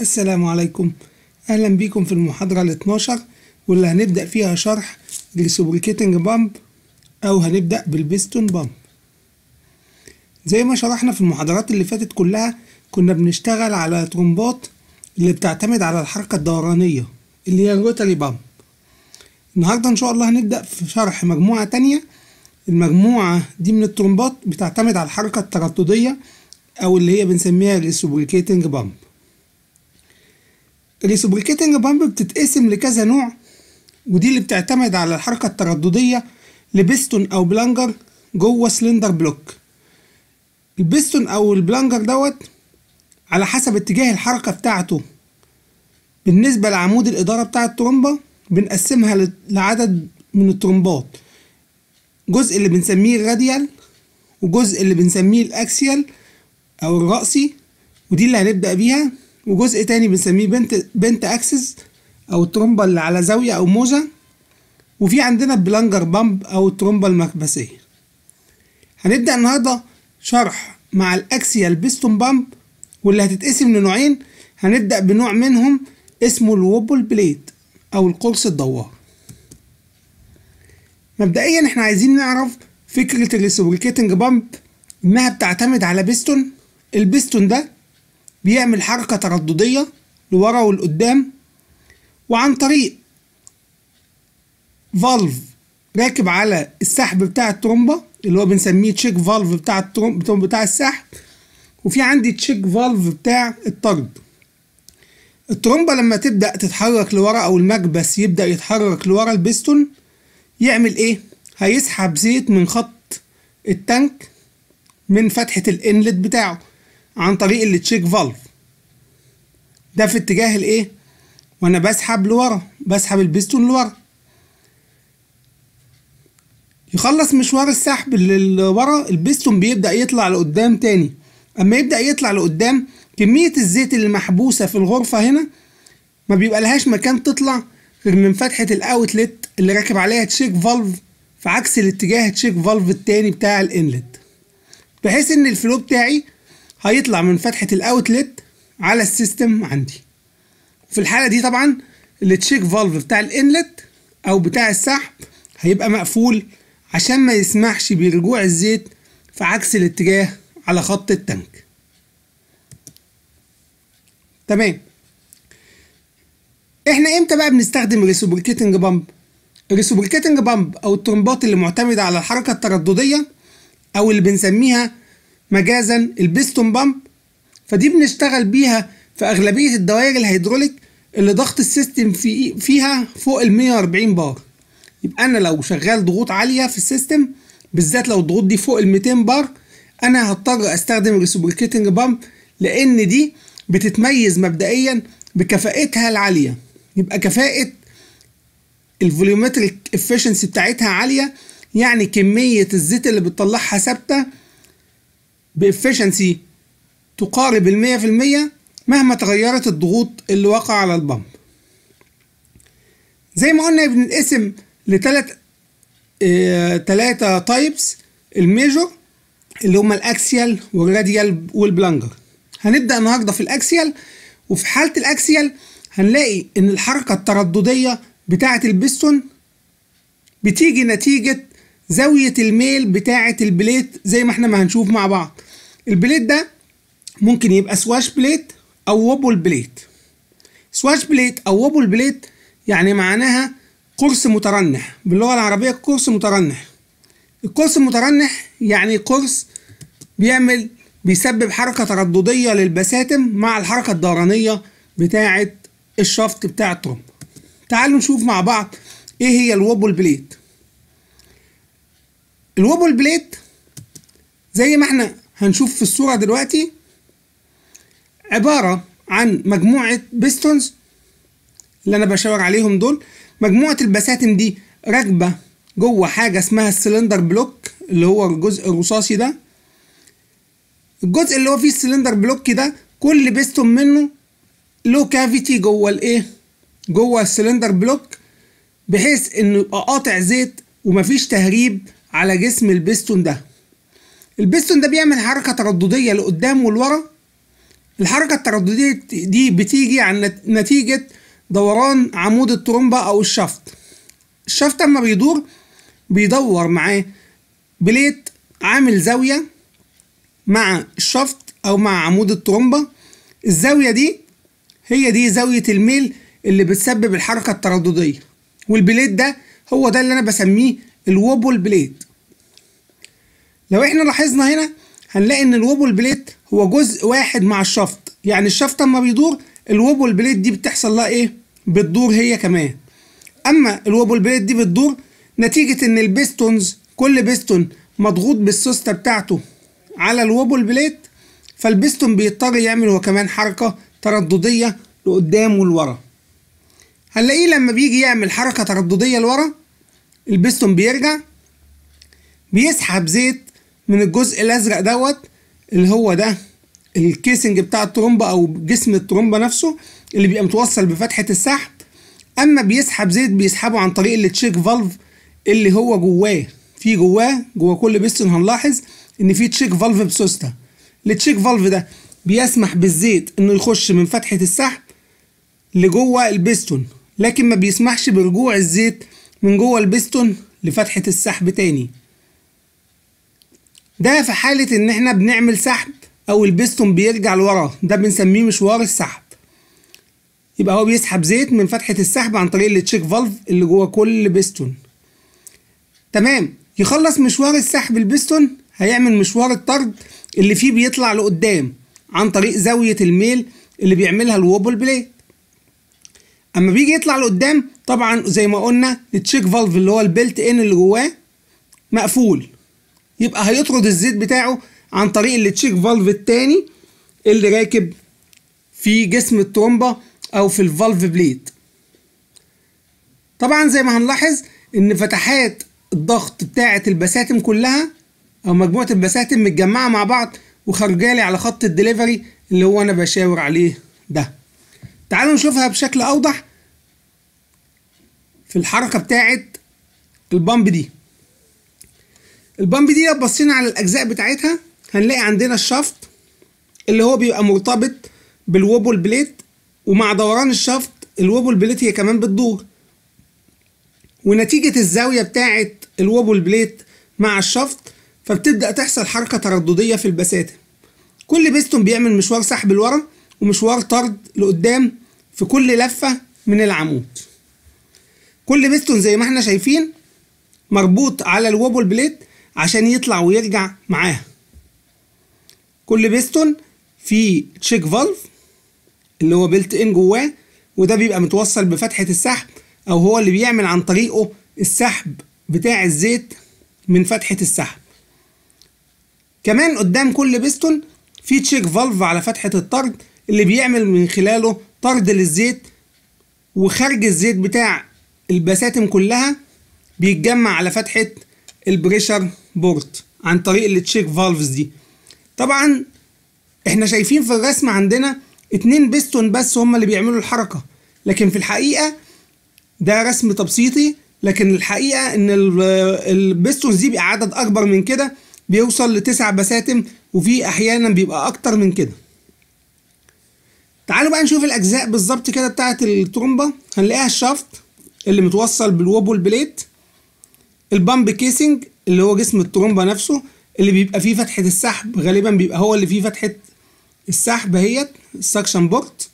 السلام عليكم أهلا بيكم في المحاضرة ال 12 واللي هنبدأ فيها شرح الريسبريكيتنج بامب أو هنبدأ بالبيستون بامب زي ما شرحنا في المحاضرات اللي فاتت كلها كنا بنشتغل على ترومبات اللي بتعتمد على الحركة الدورانية اللي هي الروتري بامب النهاردة إن شاء الله هنبدأ في شرح مجموعة تانية المجموعة دي من الترومبات بتعتمد على الحركة الترددية أو اللي هي بنسميها الريسبريكيتنج بامب الريسبريكيتنج بامب بتتقسم لكذا نوع ودي اللي بتعتمد على الحركة الترددية لبستون أو بلانجر جوه سلندر بلوك البستون أو البلانجر دوت على حسب اتجاه الحركة بتاعته بالنسبة لعمود الإدارة بتاع الترمبة بنقسمها لعدد من الترمبات جزء اللي بنسميه الراديال وجزء اللي بنسميه الأكسيال أو الرأسي ودي اللي هنبدأ بيها وجزء تاني بنسميه بنت بنت اكسس او الترومبه اللي على زاويه او موزه وفي عندنا بلانجر بامب او الترومبه المكبسيه هنبدا النهارده شرح مع الاكسيال بيستون بامب واللي هتتقسم لنوعين هنبدا بنوع منهم اسمه الوبل بليد او القرص الدوار مبدئيا احنا عايزين نعرف فكره الريسبريكيتنج بامب انها بتعتمد على بيستون البيستون ده بيعمل حركة ترددية لورا ولقدام وعن طريق فالف راكب على السحب بتاع الترومبة اللي هو بنسميه تشيك فالف بتاع الترومب بتاع السحب وفي عندي تشيك فالف بتاع الطرد الترومبة لما تبدأ تتحرك لورا أو المكبس يبدأ يتحرك لورا البستون يعمل إيه؟ هيسحب زيت من خط التانك من فتحة الإنلت بتاعه عن طريق التشيك فالف ده في اتجاه الايه وانا بسحب لورا بسحب البستون لورا يخلص مشوار السحب لورا البستون بيبدا يطلع لقدام تاني اما يبدا يطلع لقدام كميه الزيت اللي محبوسه في الغرفه هنا ما بيبقى لهاش مكان تطلع غير من فتحه الاوتلت اللي راكب عليها تشيك فالف في عكس الاتجاه تشيك فالف التاني بتاع الانلت بحيث ان الفلو بتاعي هيطلع من فتحة الاوتلت على السيستم عندي في الحالة دي طبعا التشيك فالف بتاع الانلت او بتاع السحب هيبقى مقفول عشان ما يسمحش برجوع الزيت في عكس الاتجاه على خط التانك تمام احنا امتى بقى بنستخدم الريسوبريكيتنج بامب الريسوبريكيتنج بامب او الترمبات اللي معتمده على الحركه التردديه او اللي بنسميها مجازا البيستون بامب فدي بنشتغل بيها في أغلبية الدوائر الهيدروليك اللي ضغط السيستم في فيها فوق ال 140 بار يبقى أنا لو شغال ضغوط عالية في السيستم بالذات لو الضغوط دي فوق ال 200 بار أنا هضطر أستخدم ريسبريكيتنج بامب لأن دي بتتميز مبدئيا بكفاءتها العالية يبقى كفاءة الفوليومتريك افشنسي بتاعتها عالية يعني كمية الزيت اللي بتطلعها ثابتة بإفشنسي تقارب المية في المية مهما تغيرت الضغوط اللي وقع على البمب زي ما قلنا بنقسم لتلات اه تلاتة تايبس الميجور اللي هما الأكسيال والراديال والبلانجر هنبدأ النهاردة في الأكسيال وفي حالة الأكسيال هنلاقي إن الحركة الترددية بتاعة البستون بتيجي نتيجة زاوية الميل بتاعة البليت زي ما احنا ما هنشوف مع بعض البليت ده ممكن يبقى سواش بليت او وبل بليت سواش بليت او وبل بليت يعني معناها قرص مترنح باللغه العربيه قرص مترنح القرص المترنح يعني قرص بيعمل بيسبب حركه تردديه للبساتم مع الحركه الدورانيه بتاعه الشفط بتاع الترمب تعالوا نشوف مع بعض ايه هي الوبل بليت الوبل بليت زي ما احنا هنشوف في الصورة دلوقتي عبارة عن مجموعة بيستونز اللي أنا بشاور عليهم دول مجموعة البساتم دي راكبة جوه حاجة اسمها السلندر بلوك اللي هو الجزء الرصاصي ده الجزء اللي هو فيه السلندر بلوك ده كل بيستون منه له كافيتي جوه الايه جوه السلندر بلوك بحيث انه يبقى قاطع زيت ومفيش تهريب على جسم البيستون ده البستون ده بيعمل حركة ترددية لقدام ولورا الحركة الترددية دي بتيجي عن نتيجة دوران عمود الترومبة أو الشفط الشفط أما بيدور بيدور معاه بليت عامل زاوية مع الشفط أو مع عمود الترومبة الزاوية دي هي دي زاوية الميل اللي بتسبب الحركة الترددية والبليت ده هو ده اللي أنا بسميه الوبل بليت لو احنا لاحظنا هنا هنلاقي ان الوبل بليت هو جزء واحد مع الشفط يعني الشفط اما بيدور الوبل بليت دي بتحصل لها ايه بتدور هي كمان اما الوبل بليت دي بتدور نتيجة ان البيستونز كل بيستون مضغوط بالسوستة بتاعته على الوبل بليت فالبيستون بيضطر يعمل هو كمان حركة ترددية لقدام ولورا هنلاقيه لما بيجي يعمل حركة ترددية لورا البيستون بيرجع بيسحب زيت من الجزء الازرق دوت اللي هو ده الكيسنج بتاع الترومبه او جسم الترومبه نفسه اللي بيبقى متوصل بفتحه السحب اما بيسحب زيت بيسحبه عن طريق التشيك فالف اللي هو جواه في جواه جوا كل بيستون هنلاحظ ان في تشيك فالف بسوسته التشيك فالف ده بيسمح بالزيت انه يخش من فتحه السحب لجوه البيستون لكن ما بيسمحش برجوع الزيت من جوه البيستون لفتحه السحب تاني ده في حالة إن إحنا بنعمل سحب أو البستون بيرجع لورا ده بنسميه مشوار السحب يبقى هو بيسحب زيت من فتحة السحب عن طريق التشيك فالف اللي جوه كل بستون تمام يخلص مشوار السحب البستون هيعمل مشوار الطرد اللي فيه بيطلع لقدام عن طريق زاوية الميل اللي بيعملها الوبل بليت اما بيجي يطلع لقدام طبعا زي ما قلنا التشيك فالف اللي هو البلت ان اللي جواه مقفول يبقى هيطرد الزيت بتاعه عن طريق التشيك فالف الثاني اللي راكب في جسم الترومبة أو في الفالف بليد طبعا زي ما هنلاحظ إن فتحات الضغط بتاعة البساتم كلها أو مجموعة البساتم متجمعة مع بعض لي على خط الدليفري اللي هو أنا بشاور عليه ده تعالوا نشوفها بشكل أوضح في الحركة بتاعة البامب دي البامب دي لو بصينا على الاجزاء بتاعتها هنلاقي عندنا الشفط اللي هو بيبقى مرتبط بالوبل بليت ومع دوران الشفط الوبل بليت هي كمان بتدور ونتيجة الزاوية بتاعة الوبل بليت مع الشفط فبتبدأ تحصل حركة ترددية في البساتين كل بيستون بيعمل مشوار سحب لورا ومشوار طرد لقدام في كل لفة من العمود كل بيستون زي ما احنا شايفين مربوط على الوبل بليت عشان يطلع ويرجع معاها كل بيستون فيه تشيك فالف اللي هو بيلت ان جواه وده بيبقى متوصل بفتحة السحب او هو اللي بيعمل عن طريقه السحب بتاع الزيت من فتحة السحب كمان قدام كل بيستون في تشيك فالف على فتحة الطرد اللي بيعمل من خلاله طرد للزيت وخرج الزيت بتاع البساتم كلها بيتجمع على فتحة البريشر بورت عن طريق التشيك فالفز دي طبعا احنا شايفين في الرسم عندنا اتنين بيستون بس هما اللي بيعملوا الحركة لكن في الحقيقة ده رسم تبسيطي لكن الحقيقة ان البيستون دي بيبقى عدد اكبر من كده بيوصل لتسع بساتم وفي احيانا بيبقى اكتر من كده تعالوا بقى نشوف الاجزاء بالظبط كده بتاعت الترومبه هنلاقيها الشافت اللي متوصل بالوبول بليت البامب كيسنج اللي هو جسم الترومبه نفسه اللي بيبقى فيه فتحه السحب غالبا بيبقى هو اللي فيه فتحه السحب اهيت السكشن بورت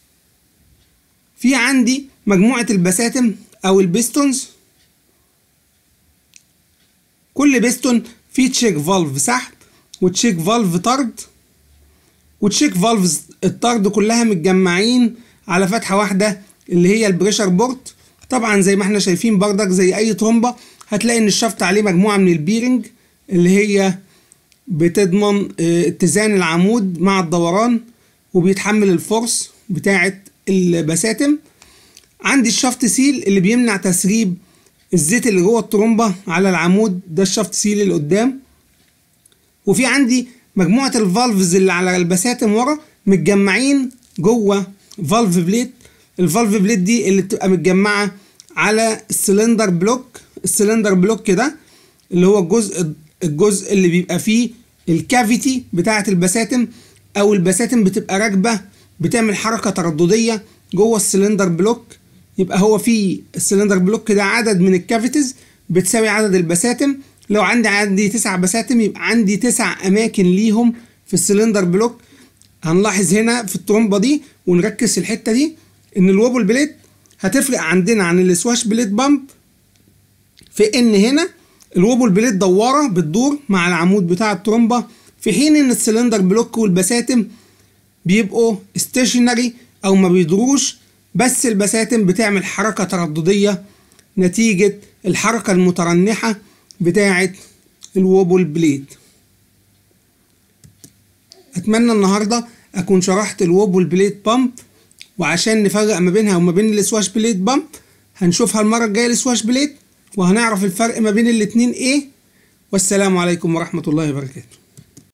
في عندي مجموعه البساتم او البيستونز كل بيستون فيه تشيك فالف سحب وتشيك فالف طرد وتشيك فالفز الطرد كلها متجمعين على فتحه واحده اللي هي البريشر بورت طبعا زي ما احنا شايفين بردك زي اي طرمبه هتلاقي ان الشفط عليه مجموعة من البيرنج اللي هي بتضمن آه، اتزان العمود مع الدوران وبيتحمل الفرص بتاعة البساتم عندي الشفط سيل اللي بيمنع تسريب الزيت اللي جوه الطرمبة على العمود ده الشفط سيل اللي قدام وفي عندي مجموعة الفالفز اللي على البساتم ورا متجمعين جوه فالف بليت الفالف بليت دي اللي بتبقى متجمعة على السلندر بلوك السلندر بلوك ده اللي هو الجزء الجزء اللي بيبقى فيه الكافيتي بتاعه البساتم او البساتم بتبقى راكبه بتعمل حركه تردديه جوه السلندر بلوك يبقى هو في السلندر بلوك ده عدد من الكافيتيز بتساوي عدد البساتم لو عندي عندي تسع بساتم يبقى عندي تسع اماكن ليهم في السلندر بلوك هنلاحظ هنا في الترومبه دي ونركز الحته دي ان الوبل بليت هتفرق عندنا عن السواش بليت بامب في ان هنا الوبل بليد دواره بتدور مع العمود بتاع الترومبه في حين ان السلندر بلوك والبساتم بيبقوا ستيشنري او ما بيدروش بس البساتم بتعمل حركه تردديه نتيجه الحركه المترنحه بتاعه الوبل بليد اتمنى النهارده اكون شرحت الوبل بليد بامب وعشان نفرق ما بينها وما بين السواش بليد بامب هنشوفها المره الجايه السواش بليد وهنعرف الفرق ما بين الاتنين ايه والسلام عليكم ورحمة الله وبركاته